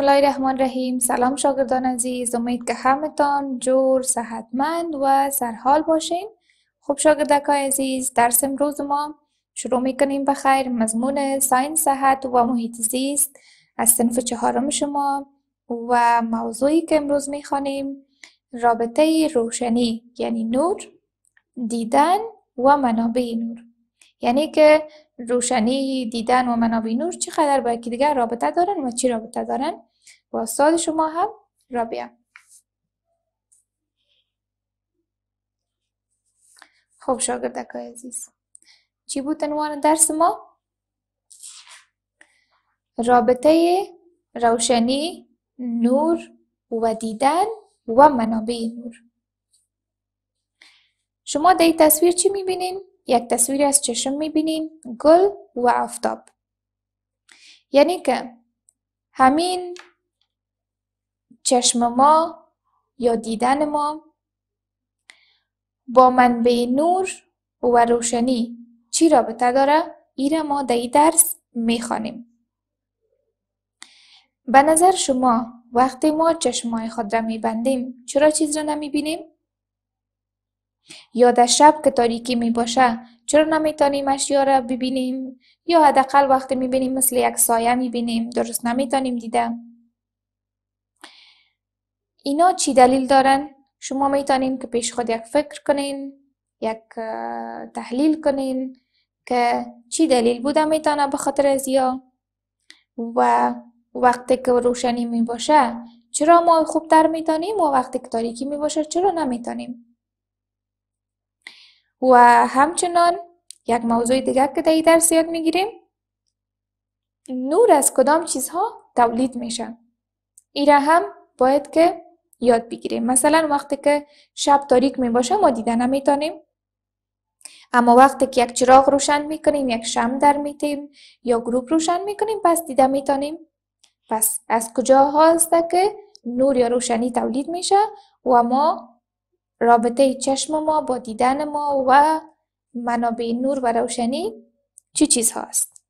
بسم الله الرحمن الرحیم سلام شاگردان عزیز امید که همتان جور صحتمند و سرحال باشین خوب شاگردکای عزیز درس امروز ما شروع میکنیم بخیر خیر مضمون ساین صحت و محیط زیست از صنف چهارم شما و موضوعی که امروز میخوانیم رابطه روشنی یعنی نور دیدن و منابع نور یعنی که روشنی دیدن و منابع نور چقدر با یکدیگر رابطه دارن و چی رابطه دارن با شما هم رابعه خوب شاگردک عزیز چی بود عنوان درس ما؟ رابطه روشنی نور و دیدن و منابع نور شما در تصویر چی میبینین؟ یک تصویر از چشم میبینین گل و آفتاب یعنی که همین چشم ما یا دیدن ما با منبع نور و روشنی چی رابطه داره؟ ایره ما در این درس میخوانیم. به نظر شما وقتی ما چشمای خود را میبندیم چرا چیز را بینیم؟ یا در شب که تاریکی می باشه چرا تانیم اشیا را ببینیم؟ یا حداقل وقتی بینیم مثل یک سایه بینیم درست نمیتانیم دیدم. اینا چی دلیل دارن؟ شما میتونین که پیش خود یک فکر کنین یک تحلیل کنین که چی دلیل بوده میتونه به خاطر از یا و وقتی که روشنی می باشه چرا ما خوبتر میتونیم و وقتی که تاریکی می باشه چرا نمیتونیم و همچنان یک موضوع دیگه که در درس یاد میگیریم نور از کدام چیزها تولید میشه ایره هم باید که یاد بگیریم مثلا وقتی که شب تاریک می باشه ما دیده نمیتونیم اما وقتی که یک چراغ روشن میکنیم یک شم در میتیم یا گروپ روشن میکنیم پس دیده میتونیم پس از کجا هاسته که نور یا روشنی تولید میشه و ما رابطه چشم ما با دیدن ما و منابع نور و روشنی چی چیز هاست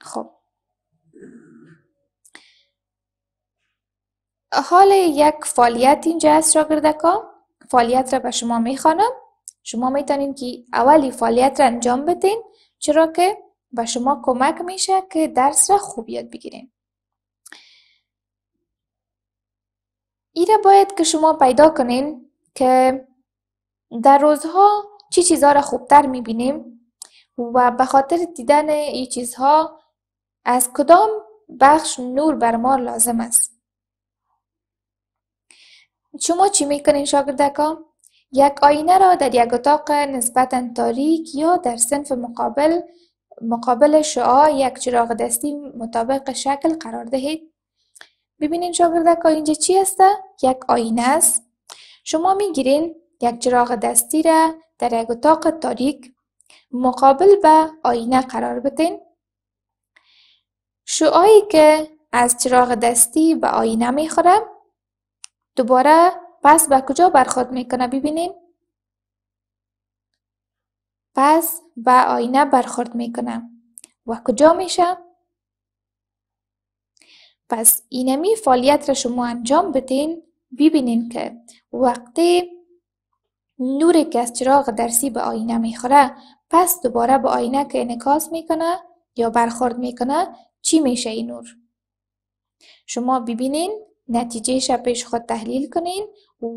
خب حال یک فعالیت اینجا است شاگردکا فعالیت را به شما میخوانم شما میتونین که اولی فعالیت را انجام بدین چرا که به شما کمک میشه که درس را خوب یاد بگیرین را باید که شما پیدا کنین که در روزها چی چیزها را خوبتر میبینیم و به خاطر دیدن این چیزها از کدام بخش نور بر ما لازم است شما چی میکنین شاگردکا؟ یک آینه را در یک اتاق نسبتا تاریک یا در صنف مقابل مقابل شعا یک چراغ دستی مطابق شکل قرار دهید. ببینین شاگردکا اینجا چی هسته؟ یک آینه است. شما میگیرین یک چراغ دستی را در یک اتاق تاریک مقابل به آینه قرار بدین. شعایی که از چراغ دستی به آینه میخورم دوباره پس به کجا برخورد میکنه ببینیم پس به آینه برخورد میکنه و کجا میشه پس اینمی فعالیت را شما انجام بدین ببینین که وقتی نور که از چراغ درسی به آینه میخوره پس دوباره به آینه که انکاس میکنه یا برخورد میکنه چی میشه این نور شما ببینین نتیجهش را پیش خود تحلیل کنین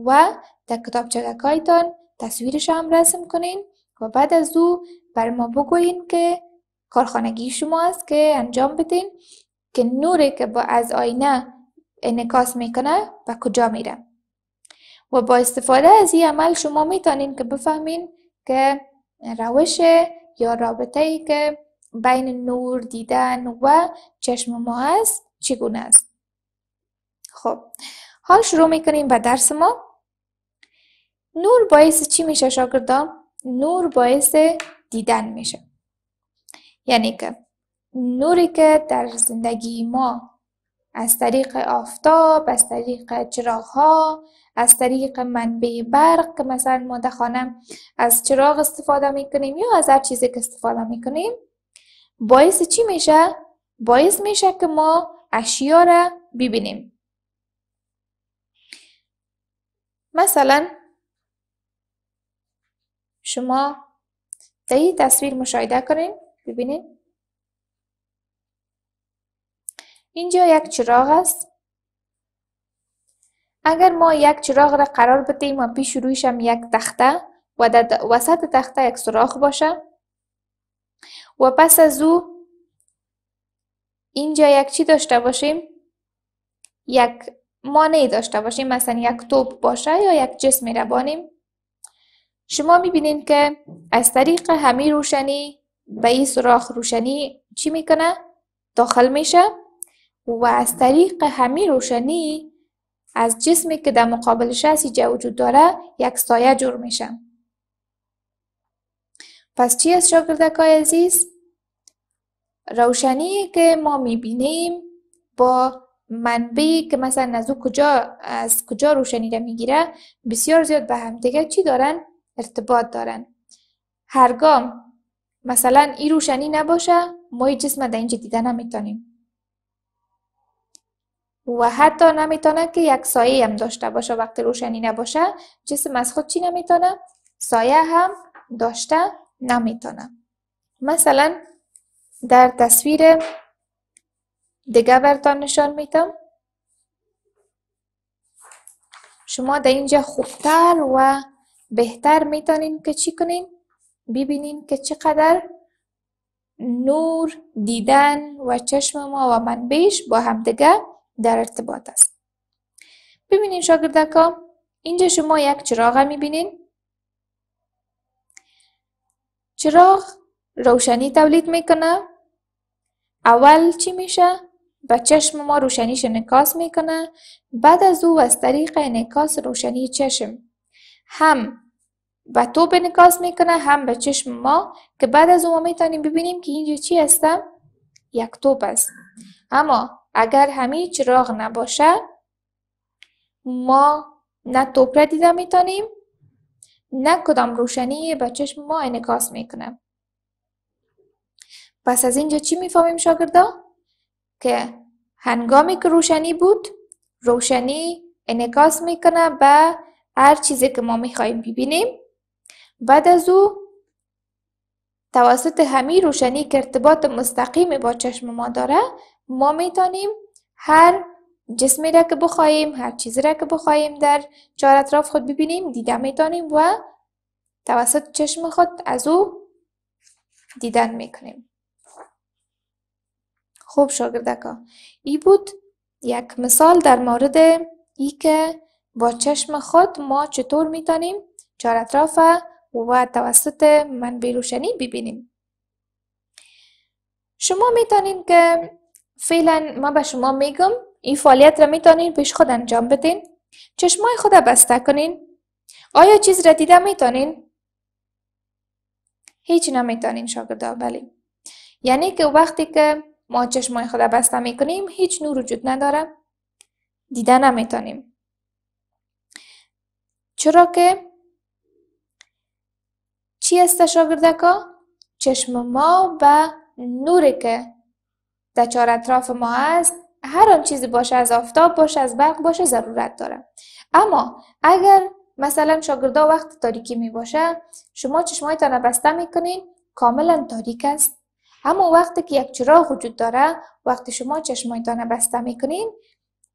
و در چگکایتان تصویرش هم رسم کنین و بعد از او بر ما بگوین که کارخانگی شما است که انجام بدین که نوری که با از آینه انکاس میکنه و کجا میره و با استفاده از این عمل شما میتونین که بفهمین که روش یا رابطه ای که بین نور دیدن و چشم ما هست چگونه است خب حال شروع میکنیم به درس ما نور باعث چی میشه شاگردان؟ نور باعث دیدن میشه یعنی که نوری که در زندگی ما از طریق آفتاب، از طریق چراغ ها، از طریق منبع برق که مثلا ما در خانه از چراغ استفاده میکنیم یا از هر چیزی که استفاده میکنیم باعث چی میشه؟ باعث میشه که ما اشیا را ببینیم مثلا شما در این تصویر مشاهده کنین ببینین اینجا یک چراغ است اگر ما یک چراغ را قرار بدهیم و پیش رویش هم یک تخته و در وسط تخته یک سراخ باشه و پس از او اینجا یک چی داشته باشیم یک مانعی داشته باشیم مثلا یک توپ باشه یا یک جسمی می بانیم شما می‌بینید که از طریق همی روشنی به این سراخ روشنی چی میکنه؟ داخل میشه و از طریق همی روشنی از جسمی که در مقابلش جا وجود داره یک سایه جور میشه پس چی از شاگردکای عزیز؟ روشنی که ما میبینیم با منبعی که مثلا از او کجا از کجا روشنی را میگیره بسیار زیاد به دیگه چی دارن ارتباط دارن هرگام مثلا این روشنی نباشه ما این جسم در اینجا دیده نمیتونیم و حتی نمیتونه که یک سایه هم داشته باشه وقتی روشنی نباشه جسم از خود چی نمیتونه سایه هم داشته نمیتونه مثلا در تصویر دیگه برتان نشان میتم شما در اینجا خوبتر و بهتر میتونین که چی کنین ببینین که چقدر نور دیدن و چشم ما و بیش با همدیگه در ارتباط است ببینین شاگردکا اینجا شما یک چراغ میبینین چراغ روشنی تولید میکنه اول چی میشه به چشم ما روشنیش نکاس میکنه بعد از او از طریق نکاس روشنی چشم هم به تو نکاس میکنه هم به چشم ما که بعد از او ما میتونیم ببینیم که اینجا چی هستم یک توپ است اما اگر همیچ چراغ نباشه ما نه توپ را دیده میتونیم نه کدام روشنی به چشم ما انکاس میکنه پس از اینجا چی میفهمیم شاگردا؟ که هنگامی که روشنی بود روشنی انعکاس میکنه به هر چیزی که ما میخواییم ببینیم بعد از او توسط همی روشنی که ارتباط مستقیم با چشم ما داره ما میتونیم هر جسمی را که بخواهیم هر چیزی را که بخواهیم در چهار اطراف خود ببینیم دیده میتونیم و توسط چشم خود از او دیدن میکنیم خب شاگردکا ای بود یک مثال در مورد ای که با چشم خود ما چطور میتونیم چار اطراف و توسط من روشنی ببینیم شما میتونین که فعلا ما به شما میگم این فعالیت را میتونین پیش خود انجام بدین چشمای خود را بسته کنین آیا چیز را دیده میتونین هیچ نمیتونین شاگردا بله یعنی که وقتی که ما چشمای خدا بسته کنیم. هیچ نور وجود نداره دیده نمیتونیم. چرا که چی است شاگردکا چشم ما و نوری که در چار اطراف ما است هر آن چیزی باشه از آفتاب باشه از برق باشه ضرورت داره اما اگر مثلا شاگردا وقت تاریکی می باشه شما چشمایتان بسته میکنین کاملا تاریک است اما وقتی که یک چراغ وجود داره وقتی شما چشمایتان بسته میکنین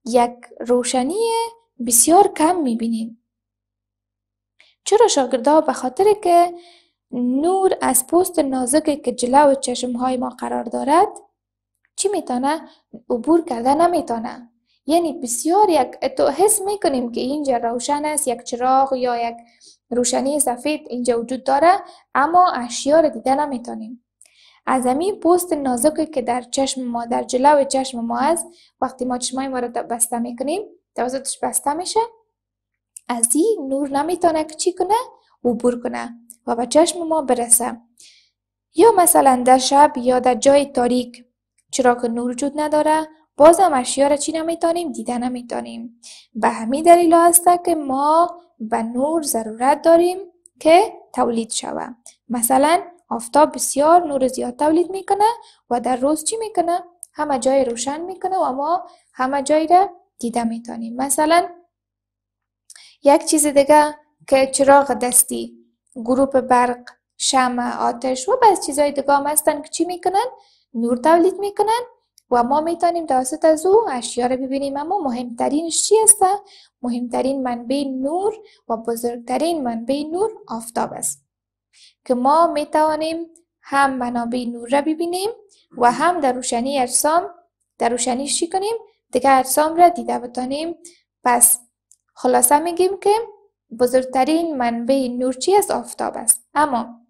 یک روشنی بسیار کم میبینین چرا شاگردا به خاطر که نور از پوست نازکی که جلو چشم های ما قرار دارد چی میتونه عبور کرده نمیتونه یعنی بسیار یک تو حس میکنیم که اینجا روشن است یک چراغ یا یک روشنی سفید اینجا وجود داره اما اشیار رو دیده نمیتونیم از همین پوست نازکی که در چشم ما در جلو چشم ما است وقتی ما چشمای ما را بسته میکنیم توسطش بسته میشه از این نور نمیتونه که چی کنه عبور کنه و به چشم ما برسه یا مثلا در شب یا در جای تاریک چرا که نور وجود نداره باز هم اشیا را چی نمیتانیم دیده نمیتانیم به همین دلیل است که ما به نور ضرورت داریم که تولید شوه مثلا آفتاب بسیار نور زیاد تولید میکنه و در روز چی میکنه همه جای روشن میکنه و ما همه جای را دیده میتونیم مثلا یک چیز دیگه که چراغ دستی گروپ برق شمع آتش و بعض چیزهای دیگه هم هستن که چی میکنن نور تولید میکنن و ما میتونیم توسط از او اشیا رو ببینیم اما مهمترین چی هسته مهمترین منبع نور و بزرگترین منبع نور آفتاب است که ما می توانیم هم منابع نور را ببینیم و هم در روشنی اجسام در روشنی چی کنیم دیگه اجسام را دیده بتانیم پس خلاصه میگیم که بزرگترین منبع نور چی از آفتاب است اما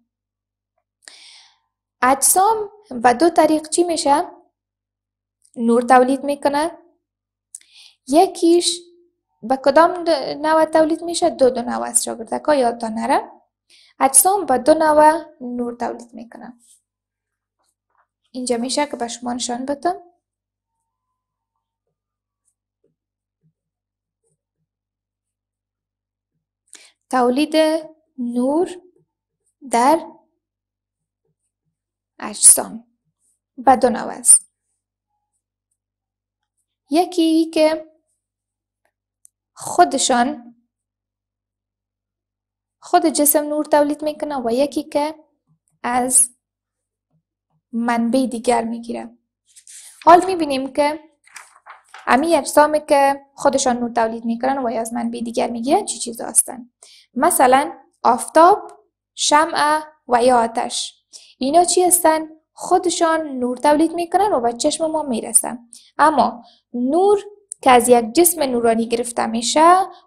اجسام و دو طریق چی میشه نور تولید میکنه یکیش به کدام نوه تولید میشه دو دو نوه است شاگردک ها اجسام به دو نوع نور تولید میکنن اینجا میشه که به شما نشان بدم تولید نور در اجسام به دو نوع است یکی که خودشان خود جسم نور تولید میکنه و یکی که از منبع دیگر میگیره حال میبینیم که امی اجسامی که خودشان نور تولید میکنن و یا از منبع دیگر میگیرن چی چیز هستن مثلا آفتاب شمع و یا آتش اینا چی هستن خودشان نور تولید میکنن و به چشم ما میرسن اما نور که از یک جسم نورانی گرفته میشه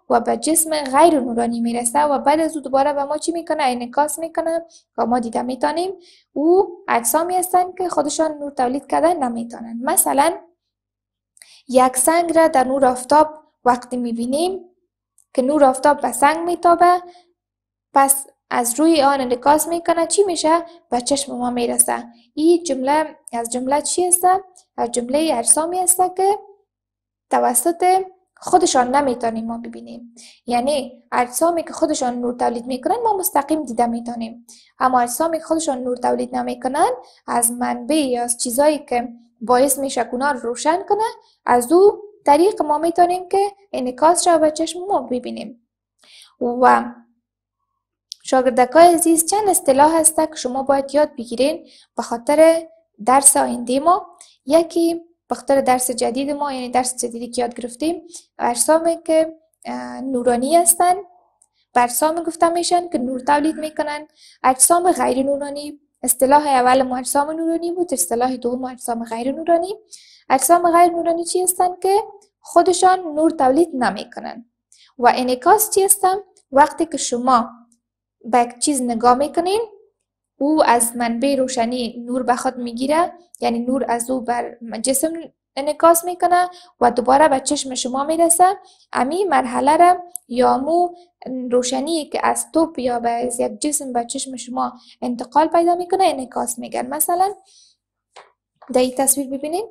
و به جسم غیر نورانی میرسه و بعد از او دوباره به ما چی میکنه انعکاس میکنه و ما دیده میتانیم او اجسامی هستند که خودشان نور تولید کردن نمیتانند مثلا یک سنگ را در نور آفتاب وقتی میبینیم که نور آفتاب به سنگ میتابه پس از روی آن انعکاس میکنه چی میشه به چشم ما میرسه این جمله از جمله چی هست؟ از جمله ارسامی که توسط خودشان نمیتونیم ما ببینیم یعنی اجسامی که خودشان نور تولید میکنن ما مستقیم دیده میتونیم اما اجسامی که خودشان نور تولید نمیکنن از منبع یا از چیزایی که باعث میشه اونا روشن کنه از او طریق ما میتونیم که انعکاس را به چشم ما ببینیم و شاگردکای عزیز چند اصطلاح هسته که شما باید یاد بگیرین به خاطر درس آینده ما یکی بخاطر درس جدید ما یعنی درس جدیدی که یاد گرفتیم اجسام که نورانی هستن به ارسام گفته میشن که نور تولید میکنن اجسام غیر نورانی اصطلاح اول ما اجسام نورانی بود اصطلاح دوم اجسام غیر نورانی اجسام غیر نورانی چی هستن که خودشان نور تولید نمیکنن و انعکاس چی هستن وقتی که شما به یک چیز نگاه میکنین او از منبع روشنی نور به خود میگیره یعنی نور از او بر جسم انعکاس میکنه و دوباره به چشم شما میرسه امی مرحله را یا مو روشنی که از توپ یا به یک جسم به چشم شما انتقال پیدا میکنه انعکاس میگن مثلا در این تصویر ببینید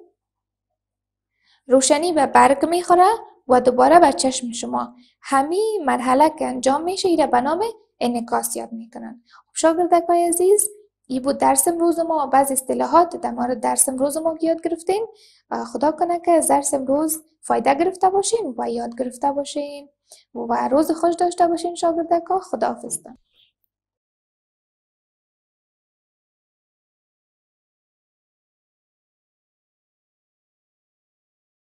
روشنی به برگ میخوره و دوباره به چشم شما همین مرحله که انجام میشه ایره به نام انعکاس یاد میکنن خب های عزیز ای بود درس امروز ما بعض اصطلاحات در مورد درس امروز ما یاد گرفتین خدا کنه که از درس امروز فایده گرفته باشین و یاد گرفته باشین و روز خوش داشته باشین ها خدا حافظتان